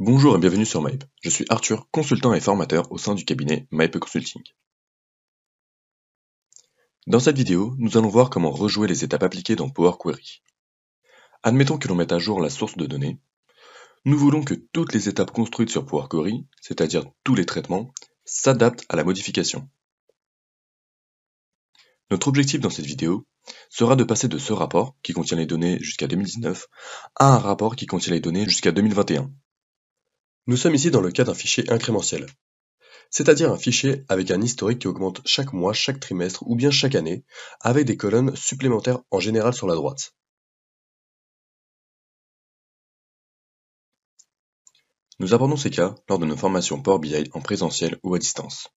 Bonjour et bienvenue sur Mype. Je suis Arthur, consultant et formateur au sein du cabinet Mype Consulting. Dans cette vidéo, nous allons voir comment rejouer les étapes appliquées dans Power Query. Admettons que l'on mette à jour la source de données. Nous voulons que toutes les étapes construites sur Power Query, c'est-à-dire tous les traitements, s'adaptent à la modification. Notre objectif dans cette vidéo sera de passer de ce rapport, qui contient les données jusqu'à 2019, à un rapport qui contient les données jusqu'à 2021. Nous sommes ici dans le cas d'un fichier incrémentiel, c'est-à-dire un fichier avec un historique qui augmente chaque mois, chaque trimestre ou bien chaque année, avec des colonnes supplémentaires en général sur la droite. Nous abordons ces cas lors de nos formations Power BI en présentiel ou à distance.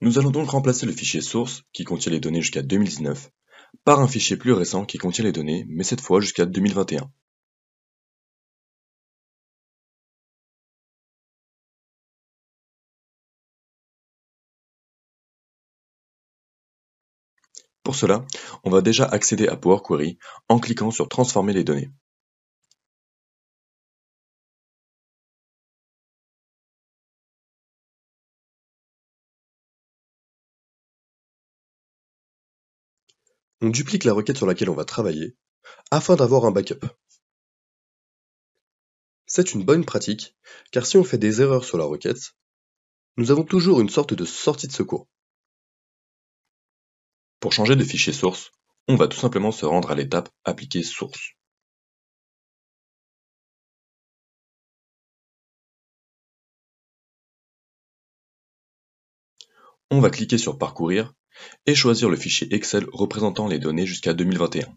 Nous allons donc remplacer le fichier source, qui contient les données jusqu'à 2019, par un fichier plus récent qui contient les données, mais cette fois jusqu'à 2021. Pour cela, on va déjà accéder à Power Query en cliquant sur Transformer les données. On duplique la requête sur laquelle on va travailler afin d'avoir un backup. C'est une bonne pratique car si on fait des erreurs sur la requête, nous avons toujours une sorte de sortie de secours. Pour changer de fichier source, on va tout simplement se rendre à l'étape Appliquer source. On va cliquer sur Parcourir et choisir le fichier Excel représentant les données jusqu'à 2021.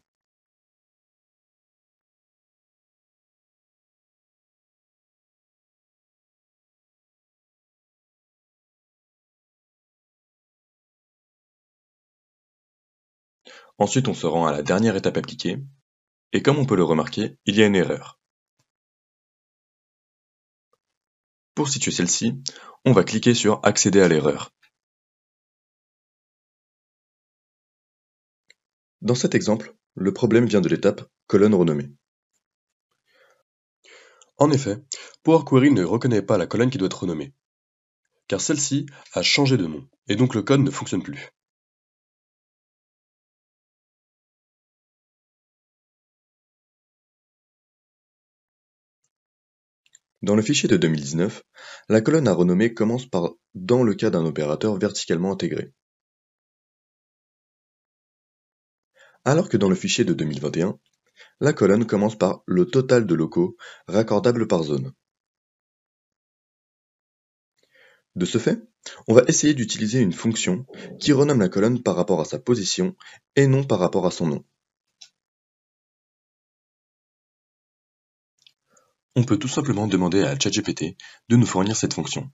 Ensuite on se rend à la dernière étape appliquée, et comme on peut le remarquer, il y a une erreur. Pour situer celle-ci, on va cliquer sur Accéder à l'erreur. Dans cet exemple, le problème vient de l'étape Colonne renommée. En effet, Power Query ne reconnaît pas la colonne qui doit être renommée, car celle-ci a changé de nom, et donc le code ne fonctionne plus. Dans le fichier de 2019, la colonne à renommer commence par dans le cas d'un opérateur verticalement intégré. Alors que dans le fichier de 2021, la colonne commence par le total de locaux raccordables par zone. De ce fait, on va essayer d'utiliser une fonction qui renomme la colonne par rapport à sa position et non par rapport à son nom. On peut tout simplement demander à ChatGPT de nous fournir cette fonction.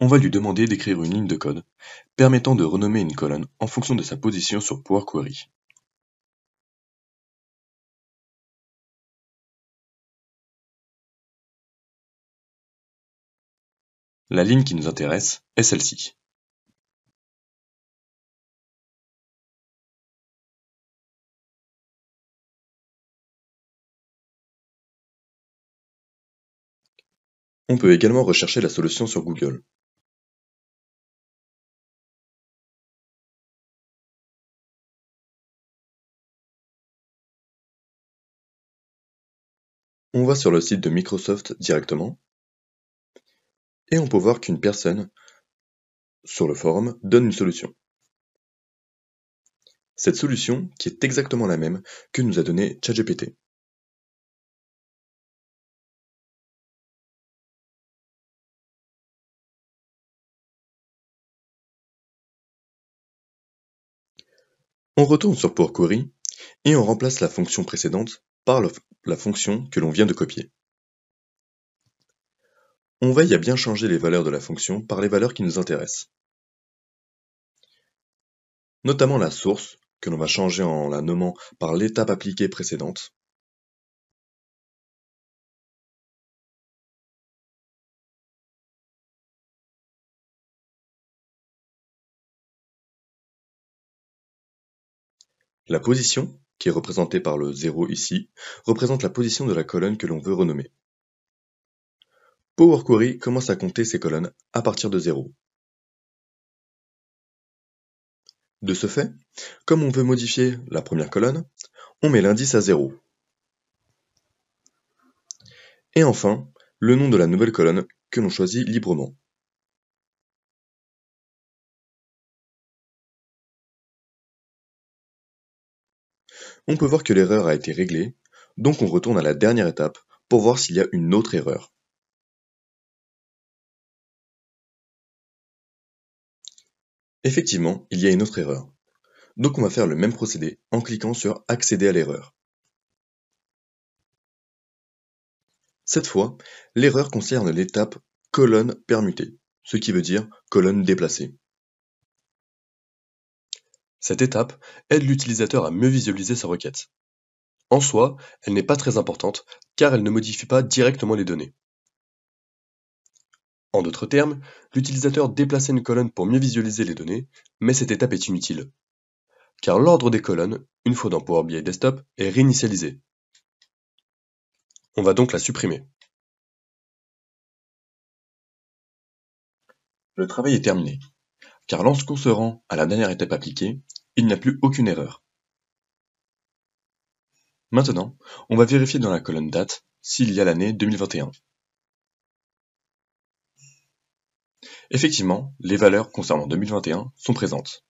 on va lui demander d'écrire une ligne de code permettant de renommer une colonne en fonction de sa position sur Power Query. La ligne qui nous intéresse est celle-ci. On peut également rechercher la solution sur Google. On va sur le site de Microsoft directement et on peut voir qu'une personne sur le forum donne une solution. Cette solution qui est exactement la même que nous a donnée ChatGPT. On retourne sur Query et on remplace la fonction précédente par la fonction que l'on vient de copier. On veille à bien changer les valeurs de la fonction par les valeurs qui nous intéressent. Notamment la source, que l'on va changer en la nommant par l'étape appliquée précédente, La position, qui est représentée par le 0 ici, représente la position de la colonne que l'on veut renommer. Power Query commence à compter ces colonnes à partir de 0. De ce fait, comme on veut modifier la première colonne, on met l'indice à 0. Et enfin, le nom de la nouvelle colonne que l'on choisit librement. On peut voir que l'erreur a été réglée, donc on retourne à la dernière étape pour voir s'il y a une autre erreur. Effectivement, il y a une autre erreur. Donc on va faire le même procédé en cliquant sur Accéder à l'erreur. Cette fois, l'erreur concerne l'étape colonne permutée, ce qui veut dire colonne déplacée. Cette étape aide l'utilisateur à mieux visualiser sa requête. En soi, elle n'est pas très importante car elle ne modifie pas directement les données. En d'autres termes, l'utilisateur déplaçait une colonne pour mieux visualiser les données, mais cette étape est inutile. Car l'ordre des colonnes, une fois dans Power BI Desktop, est réinitialisé. On va donc la supprimer. Le travail est terminé car lorsqu'on se rend à la dernière étape appliquée, il n'y a plus aucune erreur. Maintenant, on va vérifier dans la colonne date s'il y a l'année 2021. Effectivement, les valeurs concernant 2021 sont présentes.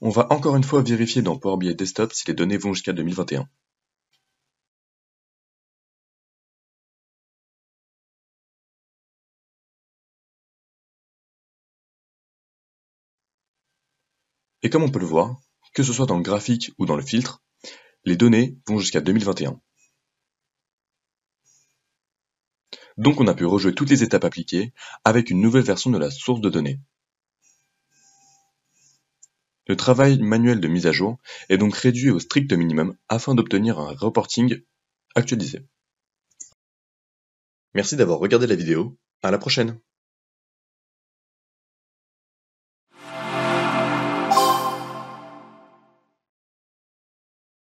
On va encore une fois vérifier dans Power BI Desktop si les données vont jusqu'à 2021. Et comme on peut le voir, que ce soit dans le graphique ou dans le filtre, les données vont jusqu'à 2021. Donc on a pu rejouer toutes les étapes appliquées avec une nouvelle version de la source de données. Le travail manuel de mise à jour est donc réduit au strict minimum afin d'obtenir un reporting actualisé. Merci d'avoir regardé la vidéo, à la prochaine